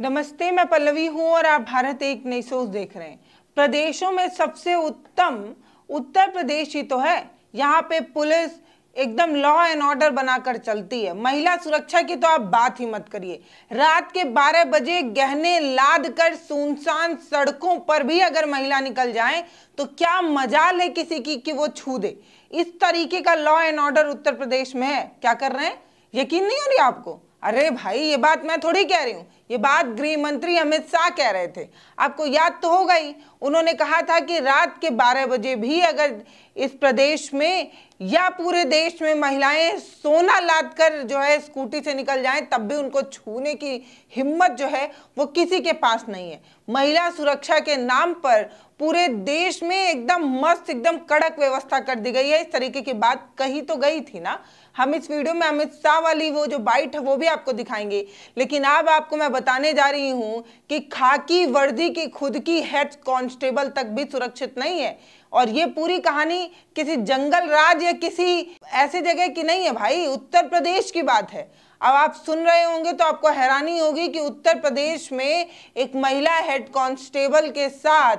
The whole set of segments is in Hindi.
नमस्ते मैं पल्लवी हूं और आप भारत एक नई सोच देख रहे हैं प्रदेशों में सबसे उत्तम उत्तर प्रदेश ही तो है यहाँ पे पुलिस एकदम लॉ एंड ऑर्डर बनाकर चलती है महिला सुरक्षा की तो आप बात ही मत करिए रात के 12 बजे गहने लाद कर सुनसान सड़कों पर भी अगर महिला निकल जाए तो क्या मजा ले किसी की कि वो छू दे इस तरीके का law and order Uttar Pradesh में है क्या कर रहे हैं यकीन नहीं हो रही आपको अरे भाई ये बात मैं थोड़ी कह रही हूँ ये बात गृह मंत्री अमित शाह कह रहे थे आपको याद तो होगा ही उन्होंने कहा था कि रात के 12 बजे भी अगर इस प्रदेश में या पूरे देश में महिलाएं सोना लाद कर जो है स्कूटी से निकल जाएं तब भी उनको छूने की हिम्मत जो है वो किसी के पास नहीं है महिला सुरक्षा के नाम पर पूरे देश में एकदम मस्त एकदम कड़क व्यवस्था कर दी गई है इस तरीके की बात कही तो गई थी ना हम इस वीडियो में अमित शाह वाली वो जो बाइट है वो भी आपको दिखाएंगे लेकिन अब आपको मैं बताने जा रही हूँ कि खाकी वर्दी की खुद की हेड कांस्टेबल तक भी सुरक्षित नहीं है और ये पूरी कहानी किसी जंगल राज या किसी ऐसे जगह की नहीं है भाई उत्तर प्रदेश की बात है अब आप सुन रहे होंगे तो आपको हैरानी होगी कि उत्तर प्रदेश में एक महिला हेड कांस्टेबल के साथ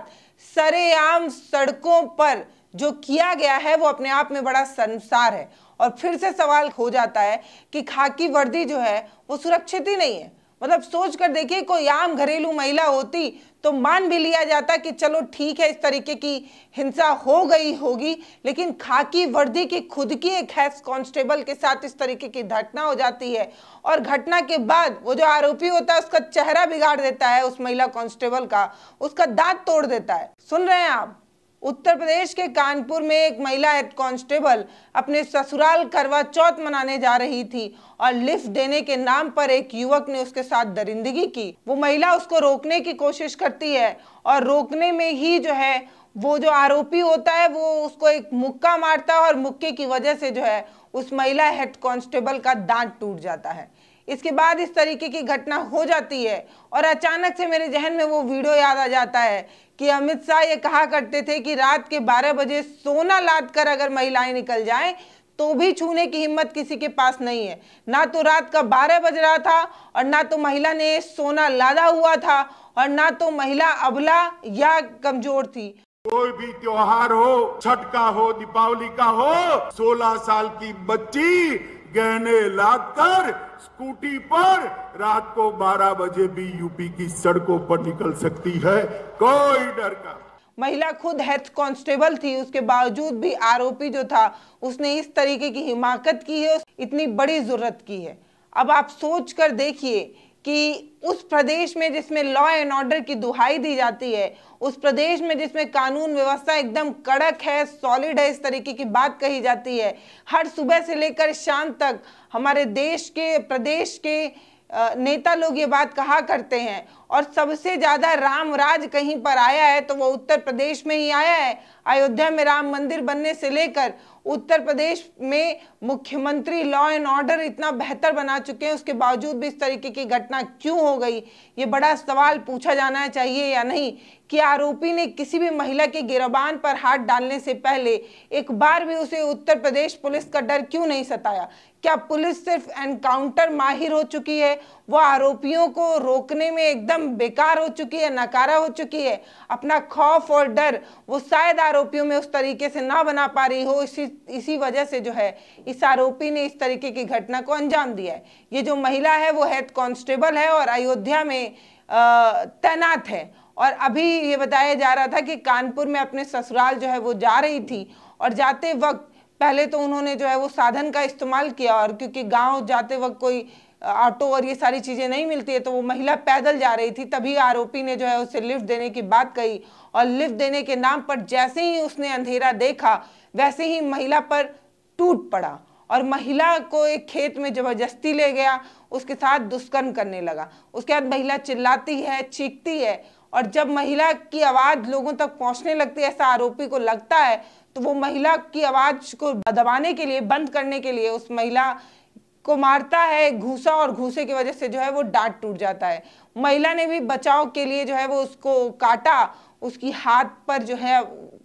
सरेआम सड़कों पर जो किया गया है वो अपने आप में बड़ा संसार है और फिर से सवाल हो जाता है कि खाकी वर्दी जो है वो सुरक्षित ही नहीं है मतलब सोच कर देखिए कोई आम घरेलू महिला होती तो मान भी लिया जाता कि चलो ठीक है इस तरीके की हिंसा हो गई होगी लेकिन खाकी वर्दी की खुद की एक हैस कांस्टेबल के साथ इस तरीके की घटना हो जाती है और घटना के बाद वो जो आरोपी होता है उसका चेहरा बिगाड़ देता है उस महिला कांस्टेबल का उसका दांत तोड़ देता है सुन रहे हैं आप उत्तर प्रदेश के कानपुर में एक महिला हेड कांस्टेबल अपने ससुराल करवा चौथ मनाने जा रही थी और लिफ्ट देने के नाम पर एक युवक ने उसके साथ दरिंदगी की वो महिला उसको रोकने की कोशिश करती है और रोकने में ही जो है वो जो आरोपी होता है वो उसको एक मुक्का मारता है और मुक्के की वजह से जो है उस महिला हेड कांस्टेबल का दांत टूट जाता है इसके बाद इस तरीके की घटना हो जाती है और अचानक से मेरे जहन में वो वीडियो याद आ जाता है कि अमित शाह ये कहा करते थे कि रात के 12 बजे सोना लाद कर अगर महिलाएं निकल जाएं तो भी छूने की हिम्मत किसी के पास नहीं है ना तो रात का बारह बज रहा था और ना तो महिला ने सोना लादा हुआ था और ना तो महिला अबला या कमजोर थी कोई भी त्योहार हो छठ का हो दीपावली का हो 16 साल की बच्ची गहने लादकर स्कूटी पर रात को 12 बजे भी यूपी की सड़कों पर निकल सकती है कोई डर का महिला खुद हेड कांस्टेबल थी उसके बावजूद भी आरोपी जो था उसने इस तरीके की हिमाकत की है इतनी बड़ी जरूरत की है अब आप सोच कर देखिए कि उस प्रदेश में जिसमें लॉ एंड ऑर्डर की दुहाई दी जाती है उस प्रदेश में जिसमें कानून व्यवस्था एकदम कड़क है सॉलिड है इस तरीके की बात कही जाती है हर सुबह से लेकर शाम तक हमारे देश के प्रदेश के नेता लोग ये बात कहा करते हैं और सबसे ज़्यादा राम राज कहीं पर आया है तो वो उत्तर प्रदेश में ही आया है अयोध्या में राम मंदिर बनने से लेकर उत्तर प्रदेश में मुख्यमंत्री लॉ एंड ऑर्डर इतना बेहतर बना चुके हैं उसके बावजूद भी इस तरीके की घटना क्यों हो गई ये बड़ा सवाल पूछा जाना चाहिए या नहीं कि आरोपी ने किसी भी महिला के गिरबान पर हाथ डालने से पहले एक बार भी उसे उत्तर प्रदेश पुलिस का डर क्यों नहीं सताया क्या पुलिस सिर्फ एनकाउंटर माहिर हो चुकी है वह आरोपियों को रोकने में एकदम बेकार हो चुकी है नकारा हो चुकी है अपना खौफ और डर वो शायद आरोपियों में उस तरीके से ना बना पा रही हो इसी इसी वजह से जो है इस आरोपी ने इस तरीके की घटना को अंजाम दिया है ये जो महिला है वो हेड कॉन्स्टेबल है और अयोध्या में तैनात है और अभी ये बताया जा रहा था कि कानपुर में अपने ससुराल जो है वो जा रही थी और जाते वक्त पहले तो उन्होंने जो है वो साधन का इस्तेमाल किया और क्योंकि गांव जाते वक्त कोई ऑटो और ये सारी चीज़ें नहीं मिलती है तो वो महिला पैदल जा रही थी तभी आरोपी ने जो है उसे लिफ्ट देने की बात कही और लिफ्ट देने के नाम पर जैसे ही उसने अंधेरा देखा वैसे ही महिला पर टूट पड़ा और महिला को एक खेत में ज़बरदस्ती ले गया उसके साथ दुष्कर्म करने लगा उसके बाद महिला चिल्लाती है चीखती है और जब महिला की आवाज़ लोगों तक पहुंचने लगती है ऐसा आरोपी को लगता है तो वो महिला की आवाज़ को दबाने के लिए बंद करने के लिए उस महिला को मारता है घूसा और घूसे की वजह से जो है वो डांट टूट जाता है महिला ने भी बचाव के लिए जो है वो उसको काटा उसकी हाथ पर जो है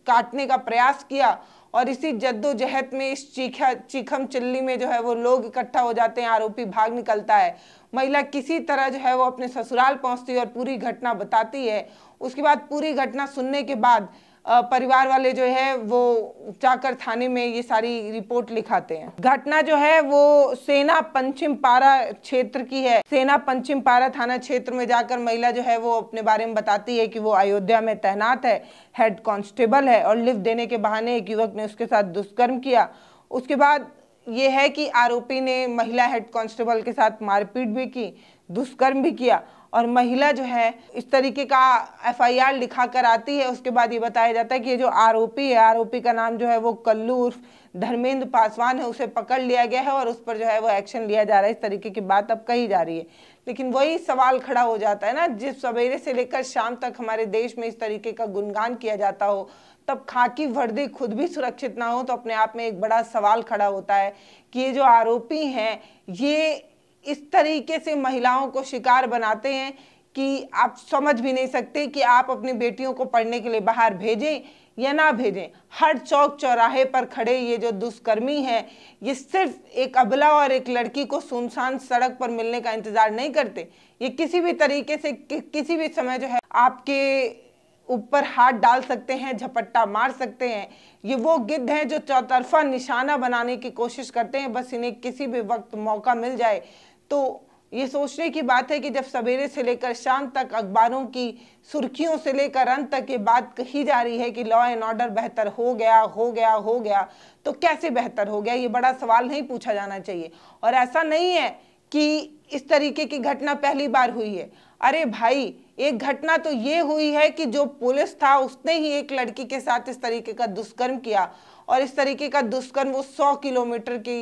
काटने का प्रयास किया और इसी जद्दोजहद में इस चीखा चीखम चिल्ली में जो है वो लोग इकट्ठा हो जाते हैं आरोपी भाग निकलता है महिला किसी तरह जो है वो अपने ससुराल पहुंचती है और पूरी घटना बताती है उसके बाद पूरी घटना सुनने के बाद परिवार वाले जो है वो जाकर थाने में ये सारी रिपोर्ट लिखाते हैं घटना जो है वो सेना पंचिम पारा क्षेत्र की है सेना पंचिम पारा थाना क्षेत्र में जाकर महिला जो है वो अपने बारे में बताती है कि वो अयोध्या में तैनात है हेड कांस्टेबल है और लिफ्ट देने के बहाने एक युवक ने उसके साथ दुष्कर्म किया उसके बाद ये है कि आरोपी ने महिला हेड कांस्टेबल के साथ मारपीट भी की दुष्कर्म भी किया और महिला जो है इस तरीके का एफआईआर लिखा कर आती है उसके बाद ये बताया जाता है कि ये जो आरोपी है आरोपी का नाम जो है वो कल्लू उर्फ धर्मेंद्र पासवान है उसे पकड़ लिया गया है और उस पर जो है वो एक्शन लिया जा रहा है इस तरीके की बात अब कही जा रही है लेकिन वही सवाल खड़ा हो जाता है ना जिस सवेरे से लेकर शाम तक हमारे देश में इस तरीके का गुणगान किया जाता हो तब खाकी वर्दी खुद भी सुरक्षित ना हो तो अपने आप में एक बड़ा सवाल खड़ा होता है कि ये जो आरोपी हैं ये इस तरीके से महिलाओं को शिकार बनाते हैं कि आप समझ भी नहीं सकते कि आप अपनी बेटियों को पढ़ने के लिए बाहर भेजें या ना भेजें हर चौक चौराहे पर खड़े ये जो दुष्कर्मी हैं ये सिर्फ एक अबला और एक लड़की को सुनसान सड़क पर मिलने का इंतज़ार नहीं करते ये किसी भी तरीके से कि, किसी भी समय जो है आपके ऊपर हाथ डाल सकते हैं झपट्टा मार सकते हैं ये वो गिद्ध हैं जो चौतरफा निशाना बनाने की कोशिश करते हैं बस इन्हें किसी भी वक्त मौका मिल जाए तो ये सोचने की बात है कि जब सवेरे से लेकर शाम तक अखबारों की सुर्खियों से लेकर अंत तक ये बात कही जा रही है कि लॉ एंड ऑर्डर बेहतर हो गया हो गया हो गया तो कैसे बेहतर हो गया ये बड़ा सवाल नहीं पूछा जाना चाहिए और ऐसा नहीं है कि इस तरीके की घटना पहली बार हुई है अरे भाई एक घटना तो ये हुई है कि जो पुलिस था उसने ही एक लड़की के साथ इस तरीके का दुष्कर्म किया और इस तरीके का दुष्कर्म वो सौ किलोमीटर की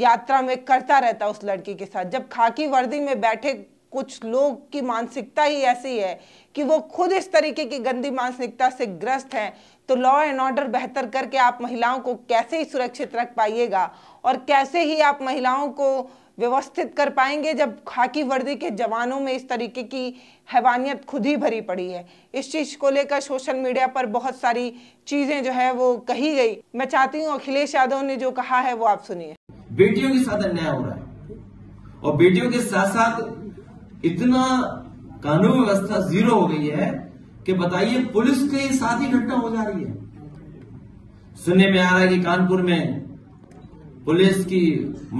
यात्रा में करता रहता उस लड़की के साथ जब खाकी वर्दी में बैठे कुछ लोग की मानसिकता ही ऐसी है कि वो खुद इस तरीके की गंदी मानसिकता से ग्रस्त हैं तो लॉ एंड ऑर्डर बेहतर करके आप महिलाओं को कैसे ही सुरक्षित रख पाइएगा और कैसे ही आप महिलाओं को व्यवस्थित कर पाएंगे जब खाकी वर्दी के जवानों में इस तरीके की हैवानियत खुद ही भरी पड़ी है इस चीज़ को लेकर सोशल मीडिया पर बहुत सारी चीज़ें जो है वो कही गई मैं चाहती हूँ अखिलेश यादव ने जो कहा है वो आप सुनिए बेटियों के साथ अन्याय हो रहा है और बेटियों के साथ साथ इतना कानून व्यवस्था जीरो हो गई है कि बताइए पुलिस के साथ ही घटना हो जा रही है सुनने में आ रहा है कि कानपुर में पुलिस की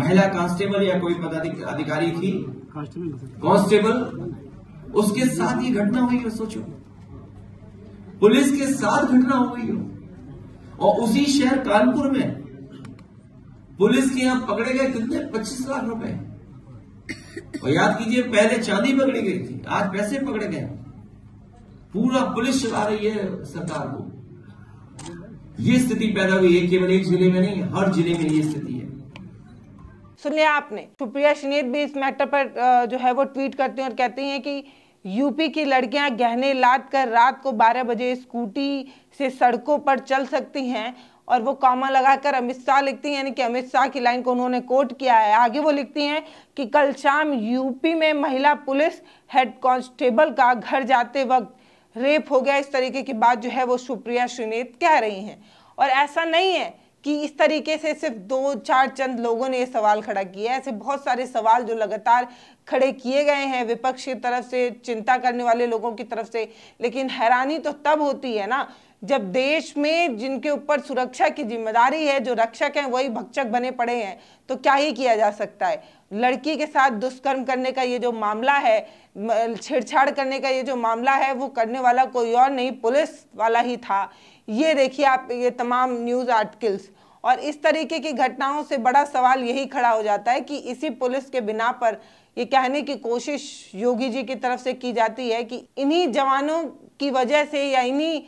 महिला कांस्टेबल या कोई पदाधिकारी थी कांस्टेबल उसके साथ ये घटना हुई है सोचो पुलिस के साथ घटना हो गई हो और उसी शहर कानपुर में पुलिस के यहां पकड़े गए कितने पच्चीस लाख रुपए और याद कीजिए पहले चांदी पकड़ी गई थी आज पैसे पकड़े गए पूरा पुलिस चला रही है सरकार को यह स्थिति पैदा हुई है केवल एक जिले में नहीं हर जिले में ये स्थिति है सुनिए आपने सुप्रिया सिनेट भी इस मैटर पर जो है वो ट्वीट करते हैं और कहते हैं कि यूपी की लड़कियां गहने लाद कर रात को 12 बजे स्कूटी से सड़कों पर चल सकती हैं और वो कॉमा लगाकर अमित शाह लिखती हैं यानी कि अमित शाह की लाइन को उन्होंने कोट किया है आगे वो लिखती हैं कि कल शाम यूपी में महिला पुलिस हेड कांस्टेबल का घर जाते वक्त रेप हो गया इस तरीके की बात जो है वो सुप्रिया श्रीनेत कह रही हैं और ऐसा नहीं है कि इस तरीके से सिर्फ दो चार चंद लोगों ने ये सवाल खड़ा किया है ऐसे बहुत सारे सवाल जो लगातार खड़े किए गए हैं विपक्ष की तरफ से चिंता करने वाले लोगों की तरफ से लेकिन हैरानी तो तब होती है ना जब देश में जिनके ऊपर सुरक्षा की जिम्मेदारी है जो रक्षक हैं वही भक्षक बने पड़े हैं तो क्या ही किया जा सकता है लड़की के साथ दुष्कर्म करने का ये जो मामला है छेड़छाड़ करने का ये जो मामला है वो करने वाला कोई और नहीं पुलिस वाला ही था ये देखिए आप ये तमाम न्यूज़ आर्टिकल्स और इस तरीके की घटनाओं से बड़ा सवाल यही खड़ा हो जाता है कि इसी पुलिस के बिना पर ये कहने की कोशिश योगी जी की तरफ से की जाती है कि इन्हीं जवानों की वजह से या इन्हीं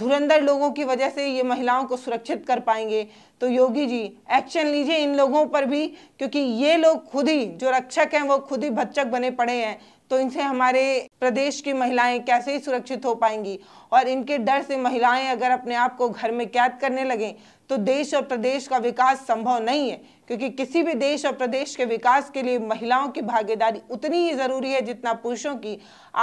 धुरंधर लोगों की वजह से ये महिलाओं को सुरक्षित कर पाएंगे तो योगी जी एक्शन लीजिए इन लोगों पर भी क्योंकि ये लोग खुद ही जो रक्षक हैं वो खुद ही भच्चक बने पड़े हैं तो इनसे हमारे प्रदेश की महिलाएं कैसे ही सुरक्षित हो पाएंगी और इनके डर से महिलाएं अगर अपने आप को घर में कैद करने लगें तो देश और प्रदेश का विकास संभव नहीं है क्योंकि किसी भी देश और प्रदेश के विकास के लिए महिलाओं की भागीदारी उतनी ही ज़रूरी है जितना पुरुषों की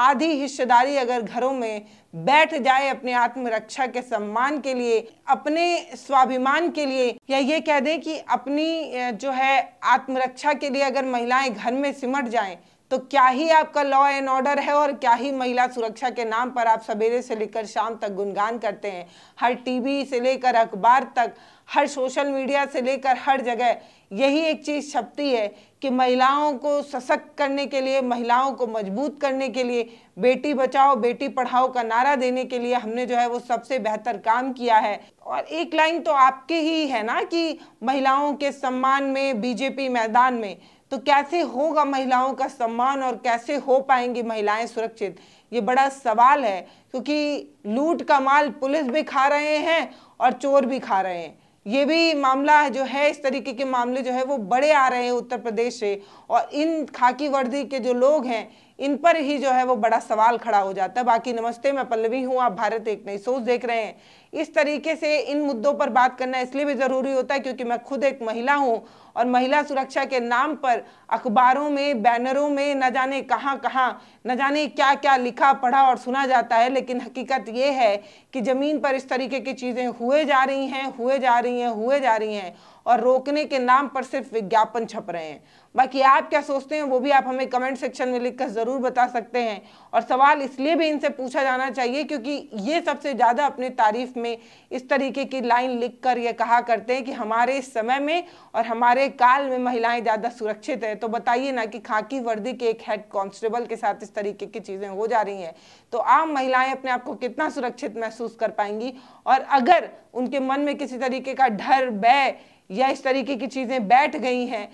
आधी हिस्सेदारी अगर घरों में बैठ जाए अपने आत्मरक्षा के सम्मान के लिए अपने स्वाभिमान के लिए या ये कह दें कि अपनी जो है आत्मरक्षा के लिए अगर महिलाएं घर में सिमट जाएं तो क्या ही आपका लॉ एंड ऑर्डर है और क्या ही महिला सुरक्षा के नाम पर आप सवेरे से लेकर शाम तक गुनगान करते हैं हर टीवी से लेकर अखबार तक हर सोशल मीडिया से लेकर हर जगह यही एक चीज़ छपती है कि महिलाओं को सशक्त करने के लिए महिलाओं को मजबूत करने के लिए बेटी बचाओ बेटी पढ़ाओ का नारा देने के लिए हमने जो है वो सबसे बेहतर काम किया है और एक लाइन तो आपके ही है ना कि महिलाओं के सम्मान में बीजेपी मैदान में तो कैसे होगा महिलाओं का सम्मान और कैसे हो पाएंगी महिलाएं सुरक्षित ये बड़ा सवाल है क्योंकि लूट का माल पुलिस भी खा रहे हैं और चोर भी खा रहे हैं ये भी मामला जो है इस तरीके के मामले जो है वो बड़े आ रहे हैं उत्तर प्रदेश से और इन खाकी वर्दी के जो लोग हैं इन पर ही जो है वो बड़ा सवाल खड़ा हो जाता है बाकी नमस्ते मैं पल्लवी हूँ आप भारत एक नई सोच देख रहे हैं इस तरीके से इन मुद्दों पर बात करना इसलिए भी ज़रूरी होता है क्योंकि मैं खुद एक महिला हूँ और महिला सुरक्षा के नाम पर अखबारों में बैनरों में न जाने कहाँ कहाँ न जाने क्या क्या लिखा पढ़ा और सुना जाता है लेकिन हकीकत ये है कि ज़मीन पर इस तरीके की चीज़ें हुए जा रही हैं हुए जा रही हैं हुए जा रही हैं और रोकने के नाम पर सिर्फ विज्ञापन छप रहे हैं बाकी आप क्या सोचते हैं वो भी आप हमें कमेंट सेक्शन में लिखकर ज़रूर बता सकते हैं और सवाल इसलिए भी इनसे पूछा जाना चाहिए क्योंकि ये सबसे ज़्यादा अपने तारीफ में इस तरीके की लाइन लिख कर ये कहा करते हैं कि हमारे समय में और हमारे काल में महिलाएं ज़्यादा सुरक्षित है तो बताइए ना कि खाकी वर्दी के एक हेड कॉन्स्टेबल के साथ इस तरीके की चीज़ें हो जा रही हैं तो आम महिलाएं अपने आप को कितना सुरक्षित महसूस कर पाएंगी और अगर उनके मन में किसी तरीके का डर भय या इस तरीके की चीज़ें बैठ गई हैं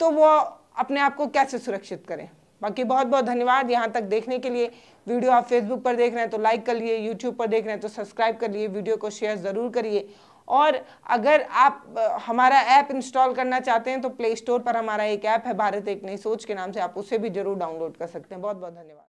तो वो अपने आप को कैसे सुरक्षित करें बाकी बहुत बहुत धन्यवाद यहाँ तक देखने के लिए वीडियो आप फेसबुक पर देख रहे हैं तो लाइक कर लिए यूट्यूब पर देख रहे हैं तो सब्सक्राइब कर लिए वीडियो को शेयर ज़रूर करिए और अगर आप हमारा ऐप इंस्टॉल करना चाहते हैं तो प्ले स्टोर पर हमारा एक ऐप है भारत एक नई सोच के नाम से आप उसे भी जरूर डाउनलोड कर सकते हैं बहुत बहुत धन्यवाद